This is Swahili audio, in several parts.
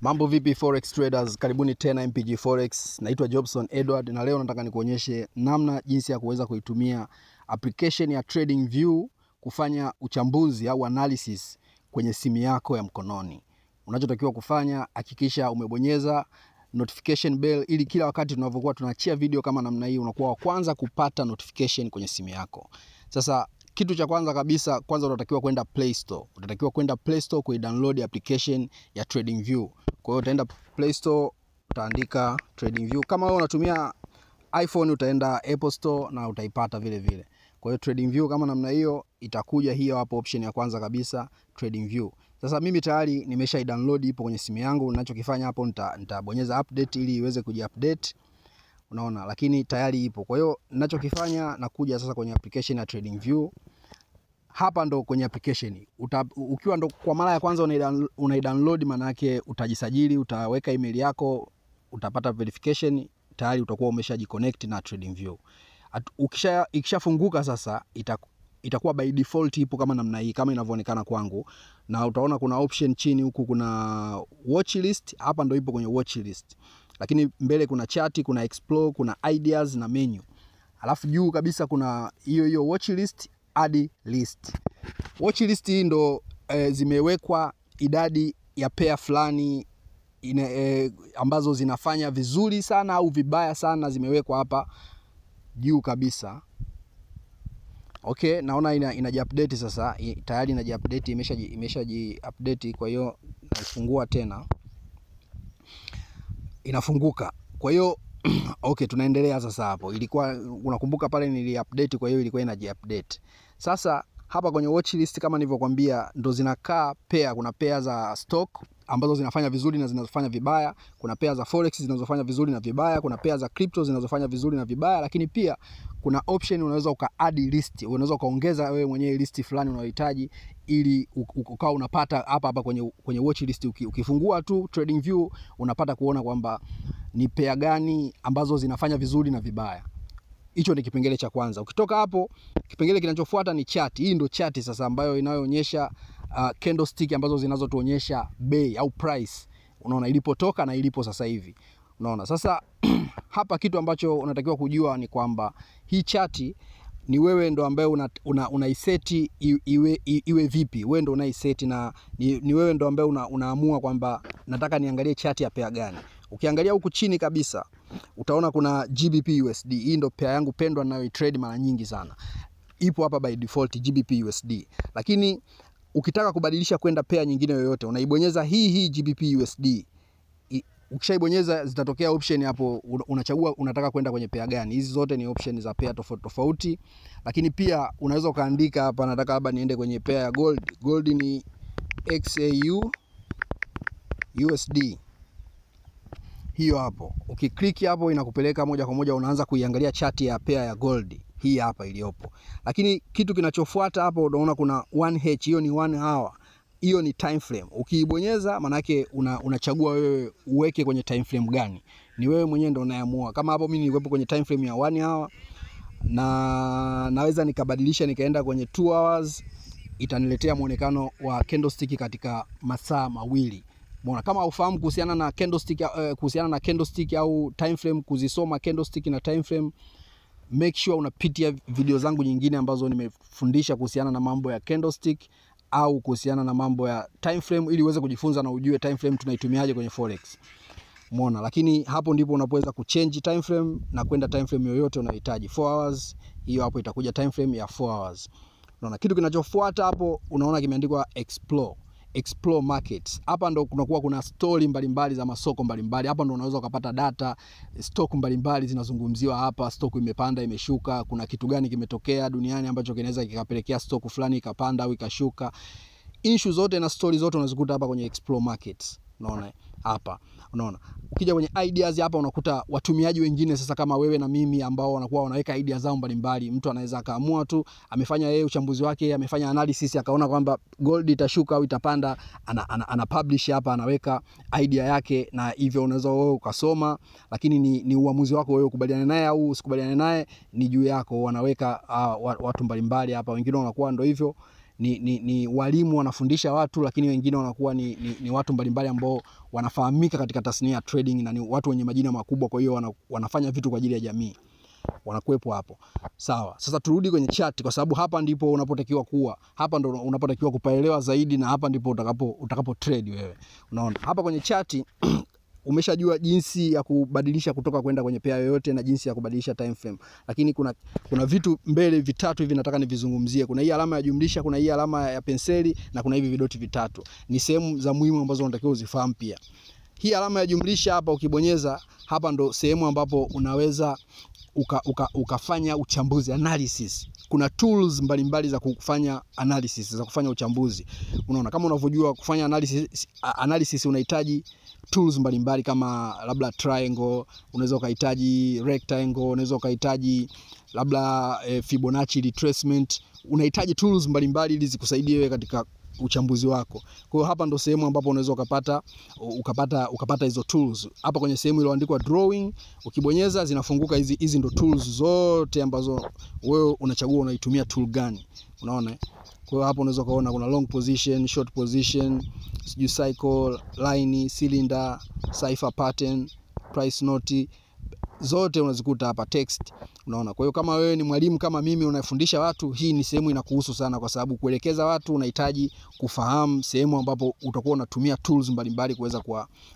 Mambo vipi forex traders, karibuni tena MPG Forex. Naitwa Jobson Edward na leo nataka nikuonyeshe namna jinsi ya kuweza kuitumia application ya Trading View kufanya uchambuzi au analysis kwenye simu yako ya mkononi. Unachotakiwa kufanya, hakikisha umebonyeza notification bell ili kila wakati tunavyokuwa tunaachia video kama namna hii unakuwa wa kwanza kupata notification kwenye simu yako. Sasa kitu cha kwanza kabisa, kwanza unatakiwa kwenda Play Store. Unatakiwa kwenda Play Store ku download application ya TradingView. Kwa hiyo utaenda Play Store utaandika TradingView. Kama wewe unatumia iPhone utaenda Apple Store na utaipata vile vile. Kwa hiyo TradingView kama namna hiyo itakuja hiyo hapo option ya kwanza kabisa TradingView. Sasa mimi tayari nimesha download ipo kwenye simu yangu. Ninachokifanya hapo nitabonyeza nita update ili iweze kujiupdate unaona, lakini tayari ipo. Kwa hiyo ninachokifanya nakuja sasa kwenye application ya TradingView. Hapa ndo kwenye application uta, ukiwa ndo kwa mara ya kwanza unaidownload, maana yake utajisajili, utaweka email yako, utapata verification, tayari utakuwa umeshajiconnect na TradingView. At, ukisha ikishafunguka sasa ita, itakuwa by default ipo kama namna hii kama inavyoonekana kwangu, na utaona kuna option chini huku kuna watch list. Hapa ndo ipo kwenye watch list lakini mbele kuna chati, kuna explore, kuna ideas na menu. Alafu juu kabisa kuna hiyo hiyo watch list, add list. Watch list hii ndo e, zimewekwa idadi ya pair fulani e, ambazo zinafanya vizuri sana au vibaya sana, zimewekwa hapa juu kabisa. Okay, naona ina, update sasa, tayari update imesha imesha update, kwa hiyo naifungua tena inafunguka. Kwa hiyo okay, tunaendelea sasa. Hapo ilikuwa unakumbuka pale nili update, kwa hiyo ilikuwa inaji update. Sasa hapa kwenye watch list kama nilivyokuambia, ndo zinakaa pair, kuna pair za stock ambazo zinafanya vizuri na zinazofanya vibaya. Kuna pair za forex zinazofanya vizuri na vibaya, kuna pair za crypto zinazofanya vizuri na vibaya, lakini pia kuna option unaweza uka add list, unaweza ukaongeza wewe mwenyewe list fulani unayohitaji ili ukawa unapata hapa hapa kwenye, kwenye watch list. Ukifungua tu trading view unapata kuona kwamba ni pea gani ambazo zinafanya vizuri na vibaya. Hicho ni kipengele cha kwanza. Ukitoka hapo, kipengele kinachofuata ni chart. Hii ndio chart sasa ambayo inayoonyesha uh, candlestick ambazo zinazotuonyesha bei au price, unaona ilipotoka na ilipo sasa hivi, unaona sasa hapa kitu ambacho unatakiwa kujua ni kwamba hii chati ni wewe ndo ambaye una, una, iwe, iwe vipi, wewe ndo unaiseti na ni, ni wewe ndo ambaye una, unaamua kwamba nataka niangalie chati ya pea gani. Ukiangalia huku chini kabisa utaona kuna GBP USD. Hii ndo pea yangu pendwa trade mara nyingi sana, ipo hapa by default GBP USD, lakini Ukitaka kubadilisha kwenda pea nyingine yoyote unaibonyeza hii hii GBP USD. Ukishaibonyeza zitatokea option hapo, unachagua unataka kwenda kwenye pea gani. Hizi zote ni option za pea tofauti tofauti, lakini pia unaweza ukaandika hapa, nataka labda niende kwenye pea ya gold. Gold ni XAU USD hiyo hapo. Ukiklik hapo inakupeleka moja kwa moja, unaanza kuiangalia chati ya pea ya gold hii hapa iliyopo. Lakini kitu kinachofuata hapo unaona kuna 1h, hiyo ni 1 hour hiyo ni time frame. Ukiibonyeza manake una, unachagua wewe uweke kwenye time frame gani, ni wewe mwenyewe ndo unayamua. Kama hapo mimi nilikuwepo kwenye time frame ya 1 hour na naweza nikabadilisha nikaenda kwenye 2 hours, itaniletea mwonekano wa candlestick katika masaa mawili. Mbona kama ufahamu kuhusiana na candlestick, uh, kuhusiana na candlestick au time frame, kuzisoma candlestick na time frame make sure unapitia video zangu nyingine ambazo nimefundisha kuhusiana na mambo ya candlestick au kuhusiana na mambo ya time frame, ili uweze kujifunza na ujue time frame tunaitumiaje kwenye forex Umeona, Lakini hapo ndipo unapoweza kuchange time frame na kwenda time frame yoyote unayohitaji 4 hours. Hiyo hapo itakuja time frame ya 4 hours. Unaona kitu kinachofuata hapo, unaona kimeandikwa explore explore markets. Hapa ndo kunakuwa kuna stori mbalimbali za masoko mbalimbali. Hapa ndo unaweza ukapata data, stock mbalimbali zinazungumziwa hapa, stock imepanda, imeshuka, kuna kitu gani kimetokea duniani ambacho kinaweza kikapelekea stock fulani ikapanda au ikashuka. Issue zote na stori zote unazikuta hapa kwenye explore markets. Unaona? hapa. Unaona, ukija kwenye ideas hapa unakuta watumiaji wengine sasa kama wewe na mimi ambao wanakuwa wanaweka ideas zao mbalimbali. Mtu anaweza akaamua tu amefanya yeye uchambuzi wake, amefanya analysis akaona kwamba gold itashuka au itapanda, ana, ana, ana publish hapa, anaweka idea yake, na hivyo unaweza wewe ukasoma, lakini ni, ni uamuzi wako wewe ukubaliane naye au usikubaliane naye, ni juu yako. Wanaweka uh, watu mbalimbali hapa, wengine wanakuwa ndio hivyo ni, ni, ni walimu wanafundisha watu, lakini wengine wanakuwa ni, ni, ni watu mbalimbali ambao wanafahamika katika tasnia ya trading na ni watu wenye majina makubwa, kwa hiyo wana, wanafanya vitu kwa ajili ya jamii wanakuwepo hapo. Sawa, sasa turudi kwenye chat, kwa sababu hapa ndipo unapotakiwa kuwa, hapa ndo unapotakiwa kupaelewa zaidi, na hapa ndipo utakapo, utakapo trade wewe. Unaona hapa kwenye chat umeshajua jinsi ya kubadilisha kutoka kwenda kwenye pair yoyote na jinsi ya kubadilisha time frame, lakini kuna, kuna vitu mbele vitatu hivi nataka nivizungumzie. Kuna hii alama ya jumlisha, kuna hii alama ya penseli na kuna hivi vidoti vitatu. Ni sehemu za muhimu ambazo unatakiwa uzifahamu pia. Hii alama ya jumlisha hapa ukibonyeza hapa ndo sehemu ambapo unaweza uka, uka, ukafanya uchambuzi analysis kuna tools mbalimbali za kufanya analysis, za kufanya uchambuzi. Unaona, kama unavyojua kufanya analysis, analysis unahitaji tools mbalimbali kama labda triangle, unaweza ukahitaji rectangle, unaweza ukahitaji labda e, Fibonacci retracement. Unahitaji tools mbalimbali ili zikusaidie katika uchambuzi wako. Kwa hiyo hapa ndo sehemu ambapo unaweza ukapata ukapata ukapata hizo tools. Hapa kwenye sehemu iliyoandikwa drawing, ukibonyeza zinafunguka hizi hizi ndo tools zote ambazo wewe unachagua unaitumia tool gani. Unaona? Kwa hiyo hapa unaweza kuona kuna long position, short position, sijui cycle, line, cylinder, cipher pattern, price note zote unazikuta hapa text, unaona. Kwa hiyo kama wewe ni mwalimu kama mimi unafundisha watu, hii ni sehemu inakuhusu sana, kwa sababu kuelekeza watu unahitaji kufahamu sehemu ambapo utakuwa unatumia tools mbalimbali kuweza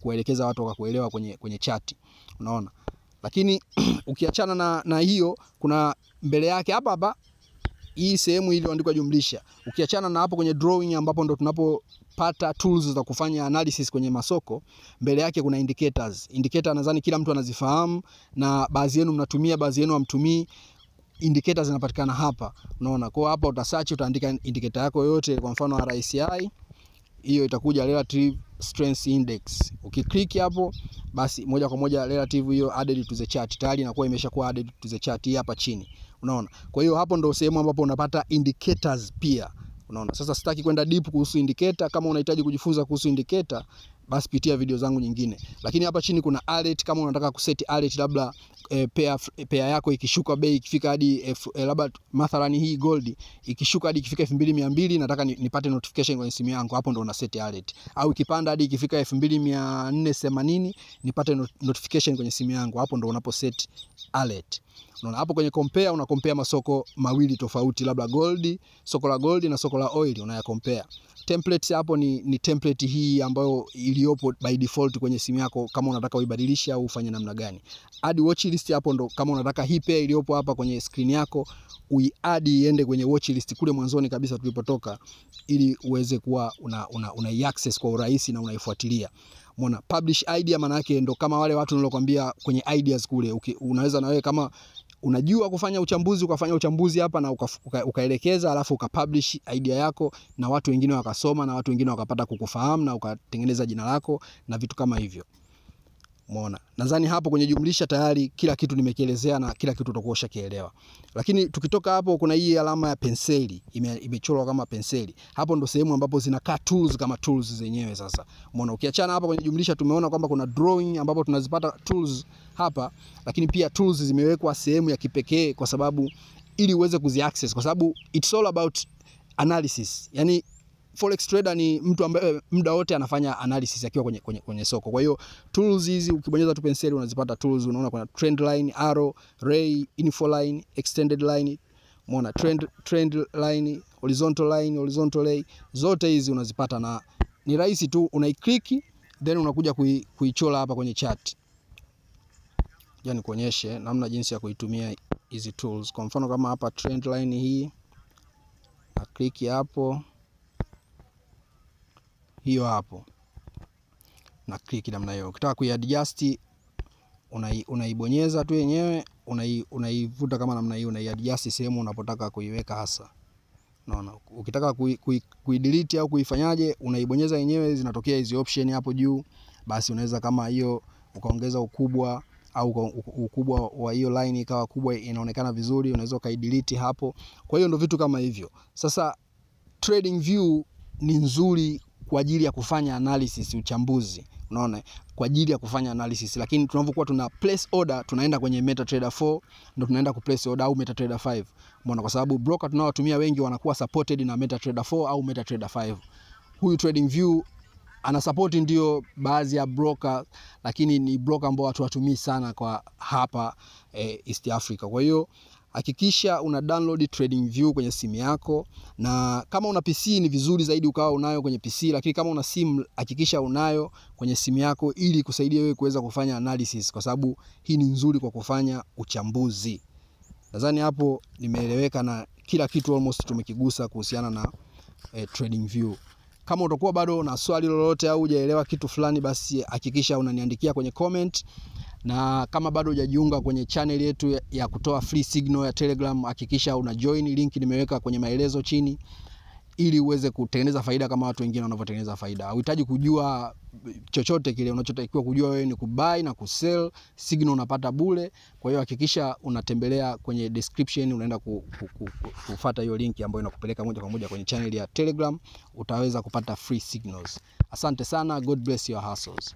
kuwaelekeza watu wakakuelewa kwenye, kwenye chati, unaona. Lakini ukiachana na, na hiyo kuna mbele yake hapa hapa hii sehemu iliyoandikwa jumlisha, ukiachana na hapo kwenye drawing ambapo ndo tunapo kupata tools za kufanya analysis kwenye masoko, mbele yake kuna indicators. Indicator nadhani kila mtu anazifahamu na baadhi yenu mnatumia, baadhi yenu hamtumii indicators zinapatikana hapa, unaona. Kwa hapa uta search, utaandika indicator yako yote, kwa mfano RSI, hiyo itakuja relative strength index. Ukiklik hapo, basi moja kwa moja relative hiyo added to the chart tayari inakuwa imeshakuwa added to the chart hapa chini, unaona. Kwa hiyo hapo ndo sehemu ambapo unapata indicators pia. Unaona, sasa sitaki kwenda deep kuhusu indicator. Kama unahitaji kujifunza kuhusu indicator, basi pitia video zangu nyingine. Lakini hapa chini kuna alert kama unataka kuset alert labda e, pair, pair yako ikishuka bei ikifika hadi e, labda mathalani hii gold ikishuka hadi ikifika 2200 nataka nipate notification kwenye simu yangu, hapo ndo una set alert. Au ikipanda hadi ikifika 2480 nipate notification kwenye simu yangu, hapo ndo unapo set alert. Unaona hapo kwenye compare, una compare masoko mawili tofauti, labda gold, soko la gold na soko la oil, unaya compare templates hapo. Ni, ni template hii ambayo ili iliyopo by default kwenye simu yako, kama unataka uibadilishe au ufanye namna gani. Add watch list hapo ndo, kama unataka hii pair iliyopo hapa kwenye screen yako uiadi iende kwenye watch list kule mwanzoni kabisa tulipotoka, ili uweze kuwa una, una, una access kwa urahisi na unaifuatilia. Mona publish idea maana yake ndo kama wale watu nilokuambia kwenye ideas kule, unaweza na wewe kama unajua kufanya uchambuzi ukafanya uchambuzi hapa na uka, uka, ukaelekeza alafu ukapublish idea yako na watu wengine wakasoma na watu wengine wakapata kukufahamu na ukatengeneza jina lako na vitu kama hivyo. Umeona? Nadhani hapo kwenye jumlisha tayari kila kitu nimekielezea na kila kitu utakuwa ushakielewa. Lakini tukitoka hapo kuna hii alama ya penseli ime, imechorwa kama penseli. Hapo ndo sehemu ambapo zinakaa tools kama tools zenyewe sasa. Umeona? Ukiachana hapa kwenye jumlisha tumeona kwamba kuna drawing ambapo tunazipata tools hapa, lakini pia tools zimewekwa sehemu ya kipekee kwa sababu ili uweze access kwa sababu it's all about analysis. Yaani forex trader ni mtu ambaye eh, muda wote anafanya analysis akiwa kwenye, kwenye, kwenye soko. Kwa hiyo tools hizi ukibonyeza tu penseli unazipata tools, unaona kuna trend line, arrow, ray, info line, extended line, umeona trend, trend line, horizontal line, horizontal ray, zote hizi unazipata na ni rahisi tu unaiclick then unakuja kui, kuichola hapa kwenye chart. Yani kuonyeshe namna jinsi ya kuitumia hizi tools. Kwa mfano kama hapa trend line hii na click hapo hiyo hapo na click namna hiyo. Ukitaka kuiadjust unaibonyeza una tu yenyewe unaivuta una kama namna hiyo, unaiadjust sehemu unapotaka kuiweka hasa. Unaona, ukitaka kuidelete kui, kui au kuifanyaje, unaibonyeza yenyewe, zinatokea hizi option hapo juu. Basi unaweza kama hiyo ukaongeza ukubwa au ukubwa wa hiyo line ikawa kubwa, inaonekana vizuri, unaweza ukaidelete hapo. Kwa hiyo ndo vitu kama hivyo. Sasa view ni nzuri kwa ajili ya kufanya analysis, uchambuzi, unaona, kwa ajili ya kufanya analysis. Lakini tunapokuwa tuna place order, tunaenda kwenye MetaTrader 4 ndio tunaenda ku place order au MetaTrader 5, mbona, kwa sababu broker tunaowatumia wengi wanakuwa supported na MetaTrader 4 au MetaTrader 5. Huyu TradingView ana support ndio baadhi ya broker, lakini ni broker ambao watu watumii sana kwa hapa eh, East Africa, kwa hiyo hakikisha una download Trading View kwenye simu yako, na kama una PC ni vizuri zaidi ukawa unayo kwenye PC, lakini kama una simu hakikisha unayo kwenye simu yako, ili kusaidia wewe kuweza kufanya analysis, kwa sababu hii ni nzuri kwa kufanya uchambuzi. Nadhani hapo nimeeleweka na kila kitu almost tumekigusa kuhusiana na eh, Trading View. Kama utakuwa bado na swali lolote au hujaelewa kitu fulani, basi hakikisha unaniandikia kwenye comment na kama bado hujajiunga kwenye channel yetu ya kutoa free signal ya Telegram, hakikisha una join. Link nimeweka kwenye maelezo chini ili uweze kutengeneza faida kama watu wengine wanavyotengeneza faida. Uhitaji kujua chochote kile, unachotakiwa kujua wewe ni kubai na kusell. Signal unapata bure. Kwa hiyo hakikisha unatembelea kwenye description, unaenda kufuata hiyo link ambayo inakupeleka moja kwa moja kwenye channel ya Telegram, utaweza kupata free signals. Asante sana, God bless your hustles.